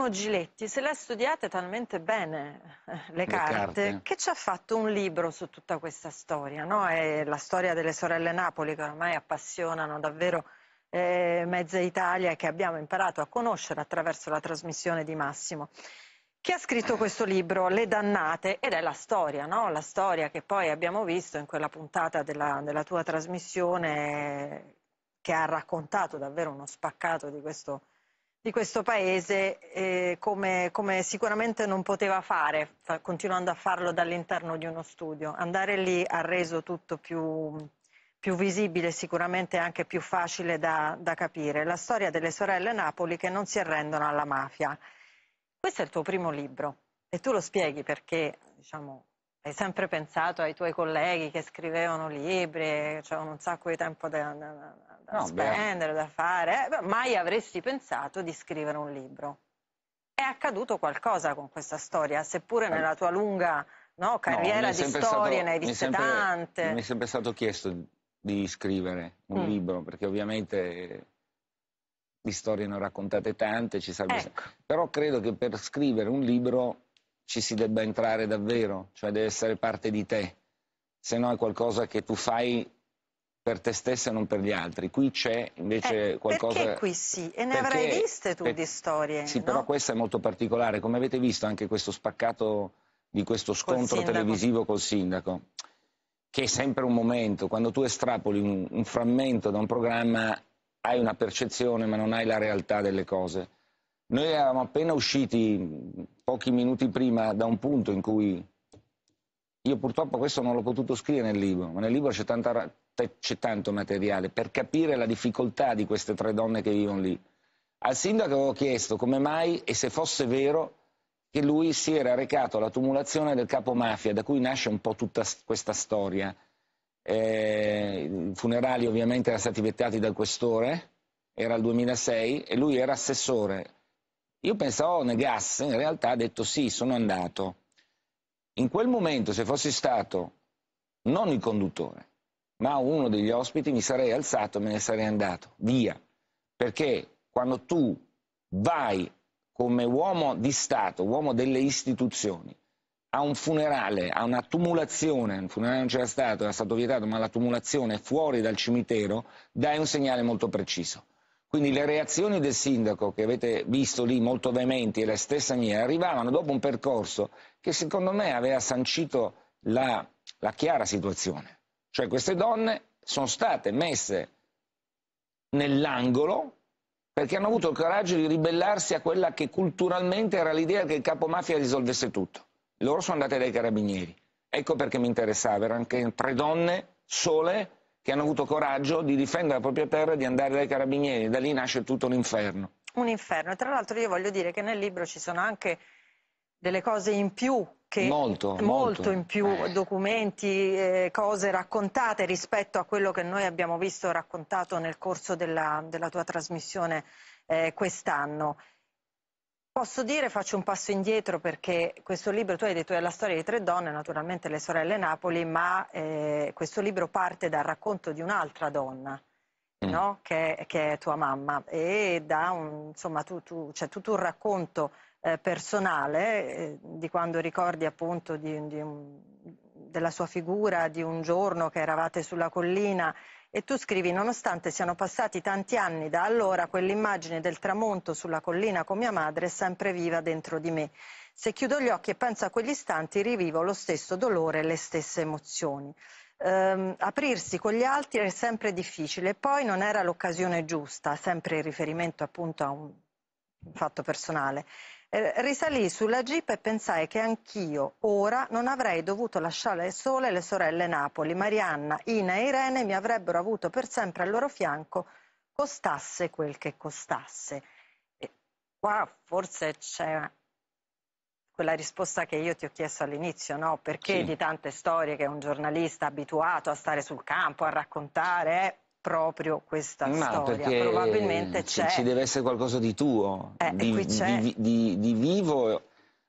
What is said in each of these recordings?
Cosimo Giletti se l'è studiate talmente bene eh, le, le carte, carte, che ci ha fatto un libro su tutta questa storia, no? la storia delle sorelle Napoli che ormai appassionano davvero eh, mezza Italia e che abbiamo imparato a conoscere attraverso la trasmissione di Massimo. Chi ha scritto questo libro, Le dannate, ed è la storia, no? la storia che poi abbiamo visto in quella puntata della, della tua trasmissione che ha raccontato davvero uno spaccato di questo di questo Paese eh, come, come, sicuramente non poteva fare, continuando a farlo dall'interno di uno studio. Andare lì ha reso tutto più, più visibile e sicuramente anche più facile da, da capire. La storia delle sorelle Napoli che non si arrendono alla mafia. Questo è il tuo primo libro e tu lo spieghi perché diciamo, hai sempre pensato ai tuoi colleghi che scrivevano libri, c'erano cioè un sacco di tempo da, da, da no, spendere, beh. da fare, eh, mai avresti pensato di scrivere un libro. È accaduto qualcosa con questa storia, seppure eh. nella tua lunga no, carriera no, di storie stato, ne hai viste mi tante. mi è sempre stato chiesto di scrivere un mm. libro, perché ovviamente di storie ne ho raccontate tante, ci Ecco. però credo che per scrivere un libro ci si debba entrare davvero, cioè deve essere parte di te, se no è qualcosa che tu fai per te stessa e non per gli altri. Qui c'è invece eh, qualcosa... Perché qui sì? E ne perché... avrai viste tu per... di storie, Sì, no? però questa è molto particolare. Come avete visto anche questo spaccato di questo scontro col televisivo col sindaco, che è sempre un momento, quando tu estrapoli un, un frammento da un programma hai una percezione ma non hai la realtà delle cose. Noi eravamo appena usciti pochi minuti prima da un punto in cui io purtroppo questo non l'ho potuto scrivere nel libro, ma nel libro c'è, tanta, c'è tanto materiale per capire la difficoltà di queste tre donne che vivono lì. Al sindaco avevo chiesto come mai e se fosse vero che lui si era recato alla tumulazione del capo mafia, da cui nasce un po' tutta questa storia. Eh, I funerali ovviamente erano stati vietati dal questore, era il 2006 e lui era assessore io pensavo negasse, in realtà ha detto sì, sono andato. In quel momento, se fossi stato non il conduttore, ma uno degli ospiti, mi sarei alzato e me ne sarei andato, via. Perché quando tu vai come uomo di Stato, uomo delle istituzioni, a un funerale, a una tumulazione, un funerale non c'era stato, era stato vietato, ma la tumulazione fuori dal cimitero, dai un segnale molto preciso. Quindi le reazioni del sindaco, che avete visto lì molto veementi, e la stessa mia, arrivavano dopo un percorso che secondo me aveva sancito la, la chiara situazione. Cioè queste donne sono state messe nell'angolo perché hanno avuto il coraggio di ribellarsi a quella che culturalmente era l'idea che il capo mafia risolvesse tutto. Loro sono andate dai carabinieri. Ecco perché mi interessava, erano anche tre donne sole che hanno avuto coraggio di difendere la propria terra e di andare dai carabinieri. Da lì nasce tutto un inferno. Un inferno. E tra l'altro io voglio dire che nel libro ci sono anche delle cose in più che molto, molto, molto in più eh. documenti, eh, cose raccontate rispetto a quello che noi abbiamo visto raccontato nel corso della, della tua trasmissione eh, quest'anno. Posso dire, faccio un passo indietro perché questo libro, tu hai detto, è la storia di tre donne, naturalmente le sorelle Napoli, ma eh, questo libro parte dal racconto di un'altra donna, mm. no? che, che, è tua mamma, e da un, insomma, tu, tu, c'è tutto un racconto eh, personale eh, di quando ricordi appunto di, di un, della sua figura, di un giorno che eravate sulla collina e tu scrivi nonostante siano passati tanti anni da allora quell'immagine del tramonto sulla collina con mia madre è sempre viva dentro di me. Se chiudo gli occhi e penso a quegli istanti rivivo lo stesso dolore e le stesse emozioni. Um, aprirsi con gli altri è sempre difficile, poi non era l'occasione giusta, sempre in riferimento appunto a un fatto personale. Eh, risalì sulla jeep e pensai che anch'io ora non avrei dovuto lasciare sole le sorelle Napoli. Marianna, Ina e Irene mi avrebbero avuto per sempre al loro fianco, costasse quel che costasse. E qua forse c'è quella risposta che io ti ho chiesto all'inizio, no? Perché sì. di tante storie che un giornalista abituato a stare sul campo, a raccontare, eh, proprio questa no, storia. Eh, Probabilmente c'è. Ci deve essere qualcosa di tuo, eh, di, di, di, di, vivo,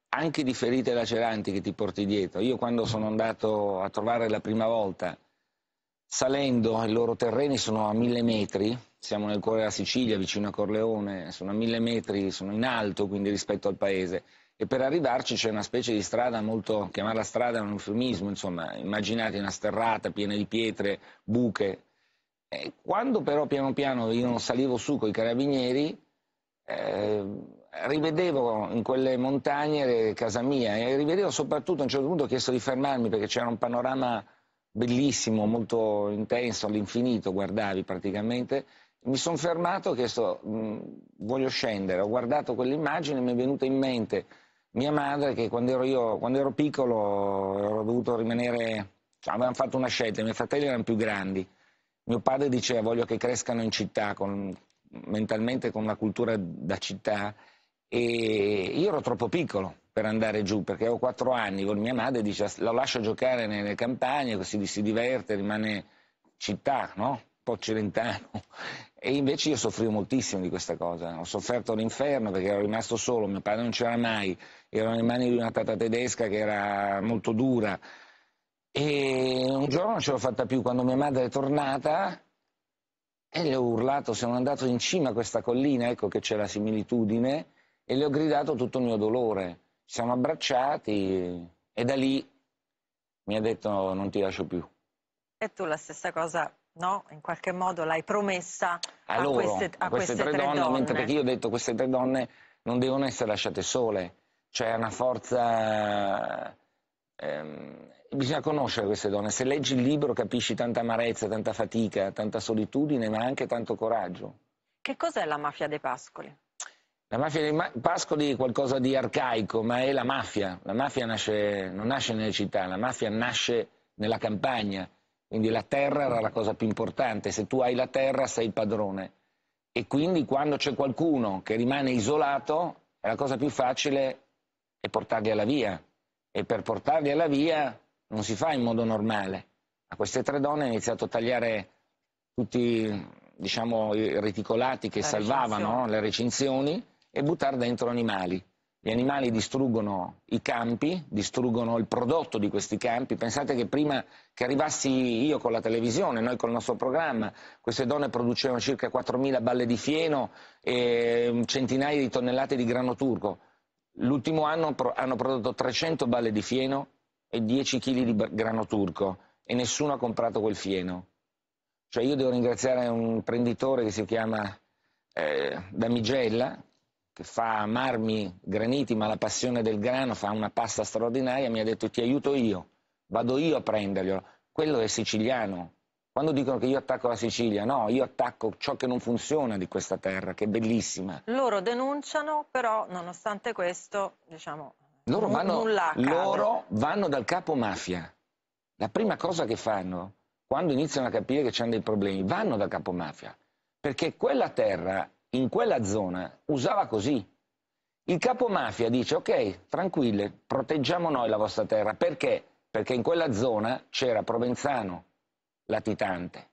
anche di ferite laceranti che ti porti dietro. Io quando sono andato a trovare la prima volta, salendo, i loro terreni sono a mille metri, siamo nel cuore della Sicilia, vicino a Corleone, sono a mille metri, sono in alto quindi rispetto al paese. E per arrivarci c'è una specie di strada molto, chiamarla strada è un eufemismo, insomma, immaginate una sterrata piena di pietre, buche, e quando però piano piano io salivo su con i carabinieri, eh, rivedevo in quelle montagne casa mia e rivedevo soprattutto a un certo punto ho chiesto di fermarmi perché c'era un panorama bellissimo, molto intenso, all'infinito guardavi praticamente. Mi sono fermato e ho chiesto, mh, mm, voglio scendere, ho guardato quell'immagine e mi è venuta in mente mia madre che quando ero, io, quando ero piccolo avevo dovuto rimanere, cioè, avevamo fatto una scelta, i miei fratelli erano più grandi mio padre diceva voglio che crescano in città, con, mentalmente con una cultura da città e io ero troppo piccolo per andare giù perché avevo quattro anni, mia madre dice lo lascio giocare nelle campagne così si diverte, rimane città, no? un po' cilentano e invece io soffrivo moltissimo di questa cosa, ho sofferto l'inferno perché ero rimasto solo, mio padre non c'era mai, ero in mani di una tata tedesca che era molto dura e un giorno non ce l'ho fatta più, quando mia madre è tornata e le ho urlato, sono andato in cima a questa collina, ecco che c'è la similitudine, e le ho gridato tutto il mio dolore. Ci siamo abbracciati e da lì mi ha detto non ti lascio più. E tu la stessa cosa, no? In qualche modo l'hai promessa a, a loro, queste, a a queste, tre, tre, donne, donne. mentre perché io ho detto queste tre donne non devono essere lasciate sole, cioè una forza ehm, bisogna conoscere queste donne. Se leggi il libro capisci tanta amarezza, tanta fatica, tanta solitudine, ma anche tanto coraggio. Che cos'è la mafia dei Pascoli? La mafia dei Pascoli è qualcosa di arcaico, ma è la mafia. La mafia nasce, non nasce nelle città, la mafia nasce nella campagna. Quindi la terra era la cosa più importante. Se tu hai la terra sei il padrone. E quindi quando c'è qualcuno che rimane isolato, la cosa più facile è portarli alla via. E per portarli alla via non si fa in modo normale. A queste tre donne ha iniziato a tagliare tutti diciamo, i reticolati che La salvavano recinzione. le recinzioni e buttare dentro animali. Gli animali distruggono i campi, distruggono il prodotto di questi campi. Pensate che prima che arrivassi io con la televisione, noi con il nostro programma, queste donne producevano circa 4.000 balle di fieno e centinaia di tonnellate di grano turco. L'ultimo anno hanno prodotto 300 balle di fieno e 10 kg di grano turco e nessuno ha comprato quel fieno. Cioè io devo ringraziare un imprenditore che si chiama eh, Damigella, che fa marmi, graniti, ma la passione del grano fa una pasta straordinaria, mi ha detto ti aiuto io, vado io a prenderglielo. Quello è siciliano. Quando dicono che io attacco la Sicilia, no, io attacco ciò che non funziona di questa terra, che è bellissima. Loro denunciano, però nonostante questo, diciamo, loro vanno, loro vanno dal capo mafia. La prima cosa che fanno, quando iniziano a capire che c'è dei problemi, vanno dal capo mafia. Perché quella terra, in quella zona, usava così. Il capo mafia dice, ok, tranquille, proteggiamo noi la vostra terra. Perché? Perché in quella zona c'era Provenzano, latitante,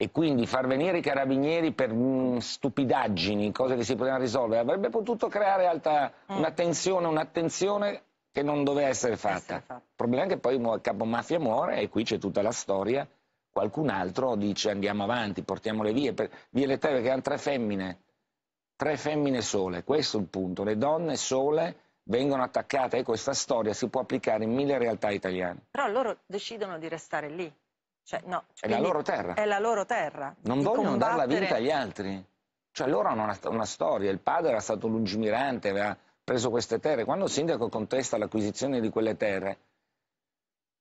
e quindi far venire i carabinieri per mh, mm, stupidaggini, cose che si potevano risolvere, avrebbe potuto creare alta, mm. Eh. una tensione, un'attenzione che non doveva essere fatta. Essere fatta. Il problema è che poi il capo mafia muore e qui c'è tutta la storia, qualcun altro dice andiamo avanti, portiamole via, per, via le tre perché erano tre femmine, tre femmine sole, questo è il punto, le donne sole vengono attaccate e questa storia si può applicare in mille realtà italiane. Però loro decidono di restare lì. Cioè, no, è la loro terra. È la loro terra. Non vogliono combattere... darla vinta agli altri. Cioè loro hanno una, una, storia, il padre era stato lungimirante, aveva preso queste terre. Quando il sindaco contesta l'acquisizione di quelle terre,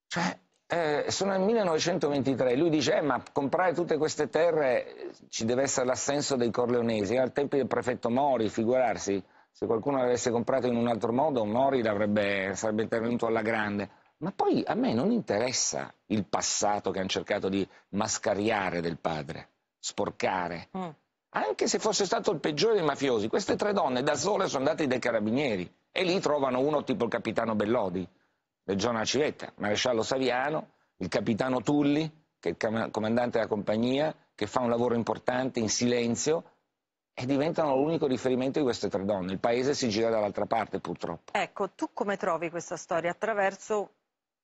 cioè, eh, sono nel 1923, lui dice eh, ma comprare tutte queste terre ci deve essere l'assenso dei corleonesi. Al tempo del prefetto Mori, figurarsi, se qualcuno l'avesse comprato in un altro modo, Mori sarebbe intervenuto alla grande. Ma poi a me non interessa il passato che hanno cercato di mascariare del padre, sporcare. Mm. Anche se fosse stato il peggiore dei mafiosi, queste tre donne da sole sono andate dai carabinieri e lì trovano uno tipo il capitano Bellodi, Regione Civetta, maresciallo Saviano, il capitano Tulli, che è il comandante della compagnia, che fa un lavoro importante in silenzio, e diventano l'unico riferimento di queste tre donne. Il paese si gira dall'altra parte, purtroppo. Ecco, tu come trovi questa storia? Attraverso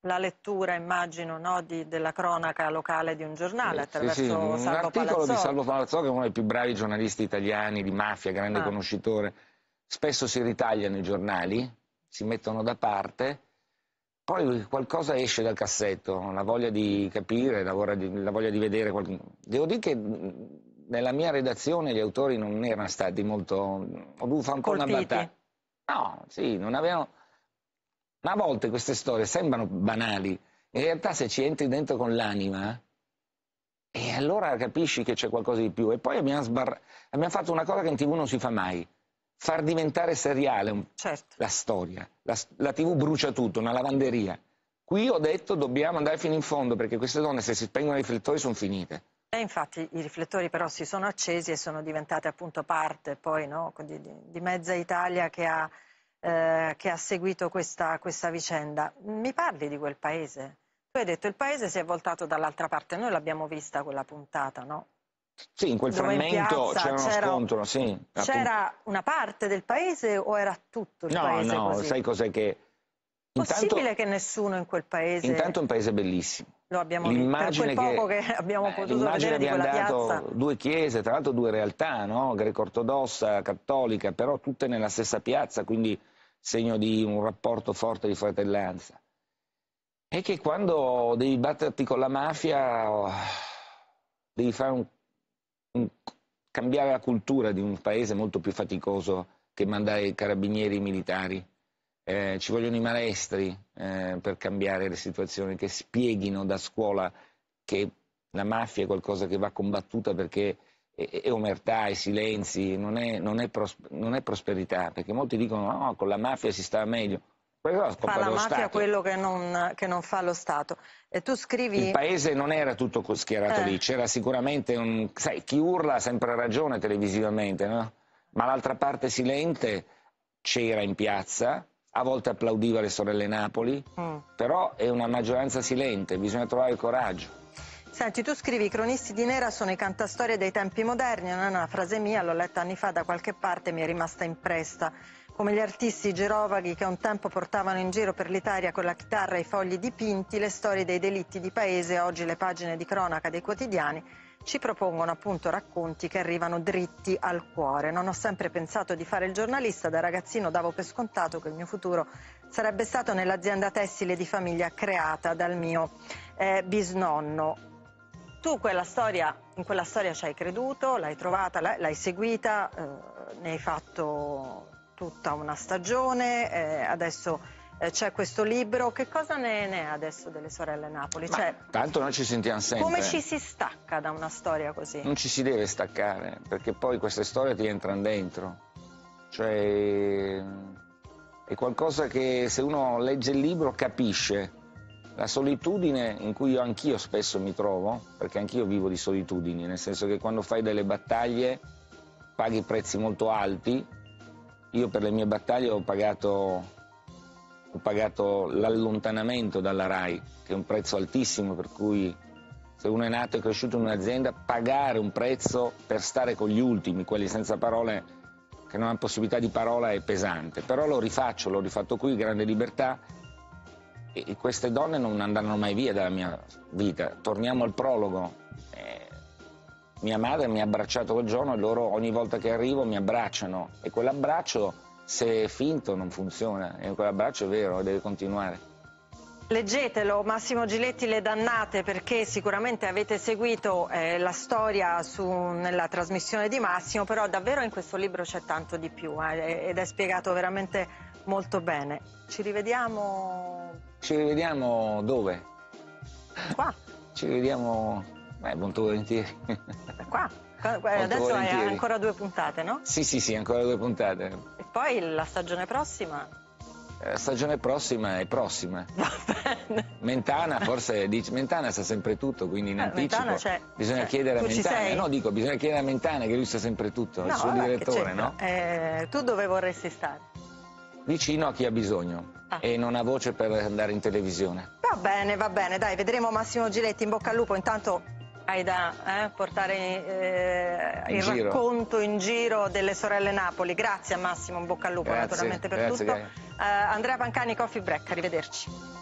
la lettura, immagino, no, di, della cronaca locale di un giornale eh, attraverso sì, sì. un Salvo articolo Palazzò. di Salvo Palazzo, che è uno dei più bravi giornalisti italiani di mafia, grande ah. conoscitore. Spesso si ritagliano i giornali, si mettono da parte, poi qualcosa esce dal cassetto, la voglia di capire, la voglia di, la voglia di vedere. Qualche... Devo dire che nella mia redazione gli autori non erano stati molto... ho dovuto fare un po' una battaglia. No, sì, non avevano ma a volte queste storie sembrano banali, in realtà se ci entri dentro con l'anima, eh, e allora capisci che c'è qualcosa di più. E poi abbiamo, sbar- abbiamo fatto una cosa che in tv non si fa mai, far diventare seriale un... certo. la storia. La, la tv brucia tutto, una lavanderia. Qui ho detto dobbiamo andare fino in fondo perché queste donne se si spengono i riflettori sono finite. E infatti i riflettori però si sono accesi e sono diventate appunto parte poi no? di, di, di mezza Italia che ha eh, che ha seguito questa, questa vicenda. Mi parli di quel paese? Tu hai detto il paese si è voltato dall'altra parte, noi l'abbiamo vista quella puntata, no? Sì, in quel Dove frammento c'era uno scontro, sì. C'era una parte del paese o era tutto il no, paese? No, no, sai cos'è che... È Possibile che nessuno in quel paese... Intanto è un paese bellissimo. Lo abbiamo visto, per quel poco che, che abbiamo eh, potuto vedere di quella piazza. Due chiese, tra l'altro due realtà, no? greco-ortodossa, cattolica, però tutte nella stessa piazza, quindi segno di un rapporto forte di fratellanza, è che quando devi batterti con la mafia oh, devi un, un, cambiare la cultura di un paese molto più faticoso che mandare i carabinieri e militari. Eh, ci vogliono i maestri eh, per cambiare le situazioni, che spieghino da scuola che la mafia è qualcosa che va combattuta perché e, e omertà e silenzi, non è, non, è pros, non è, prosperità, perché molti dicono no, con la mafia si sta meglio. Quello fa la mafia Stato. quello che non, che non, fa lo Stato. E tu scrivi... Il paese non era tutto schierato eh. lì, c'era sicuramente un... Sai, chi urla ha sempre ragione televisivamente, no? Ma l'altra parte silente c'era in piazza, a volte applaudiva le sorelle Napoli, mm. però è una maggioranza silente, bisogna trovare il coraggio. Senti, tu scrivi i cronisti di Nera sono i cantastorie dei tempi moderni, non è una frase mia, l'ho letta anni fa da qualche parte e mi è rimasta impressa. Come gli artisti girovaghi che un tempo portavano in giro per l'Italia con la chitarra e i fogli dipinti le storie dei delitti di paese, oggi le pagine di cronaca dei quotidiani ci propongono appunto racconti che arrivano dritti al cuore. Non ho sempre pensato di fare il giornalista, da ragazzino davo per scontato che il mio futuro sarebbe stato nell'azienda tessile di famiglia creata dal mio eh, bisnonno tu quella storia, in quella storia ci hai creduto, l'hai trovata, l'hai seguita, eh, ne hai fatto tutta una stagione, eh, adesso eh, c'è questo libro, che cosa ne, è adesso delle sorelle Napoli? Cioè, tanto noi ci sentiamo sempre. Come ci si stacca da una storia così? Non ci si deve staccare, perché poi queste storie ti entrano dentro, cioè è qualcosa che se uno legge il libro capisce la solitudine in cui anch'io spesso mi trovo, perché anch'io vivo di solitudini, nel senso che quando fai delle battaglie paghi prezzi molto alti. Io per le mie battaglie ho pagato, ho pagato l'allontanamento dalla RAI, che è un prezzo altissimo, per cui se uno è nato e cresciuto in un'azienda, pagare un prezzo per stare con gli ultimi, quelli senza parole, che non hanno possibilità di parola, è pesante. Però lo rifaccio, l'ho rifatto qui, grande libertà e queste donne non andranno mai via dalla mia vita. Torniamo al prologo. Eh, mia madre mi ha abbracciato quel giorno e loro ogni volta che arrivo mi abbracciano e quell'abbraccio se è finto non funziona e quell'abbraccio è vero e deve continuare. Leggetelo Massimo Giletti Le Dannate perché sicuramente avete seguito eh, la storia su, nella trasmissione di Massimo, però davvero in questo libro c'è tanto di più eh, ed è spiegato veramente molto bene. Ci rivediamo ci rivediamo dove? Qua. Ci rivediamo, beh, molto volentieri. Qua. Eh, adesso volentieri. hai ancora due puntate, no? Sì, sì, sì, ancora due puntate. E poi la stagione prossima? La eh, stagione prossima è prossima. Mentana forse dice, Mentana sa sempre tutto, quindi in eh, anticipo Mentana bisogna cioè, chiedere a Mentana. No, dico, bisogna chiedere a Mentana che lui sa sempre tutto, no, il suo direttore, no? Eh, tu dove vorresti stare? Vicino a chi ha bisogno ah. e non ha voce per andare in televisione. Va bene, va bene, dai, vedremo Massimo Giletti, in bocca al lupo, intanto hai da eh, portare eh, il giro. racconto in giro delle sorelle Napoli. Grazie a Massimo, in bocca al lupo grazie, naturalmente per grazie, tutto. Uh, Andrea Pancani, Coffee Break, arrivederci.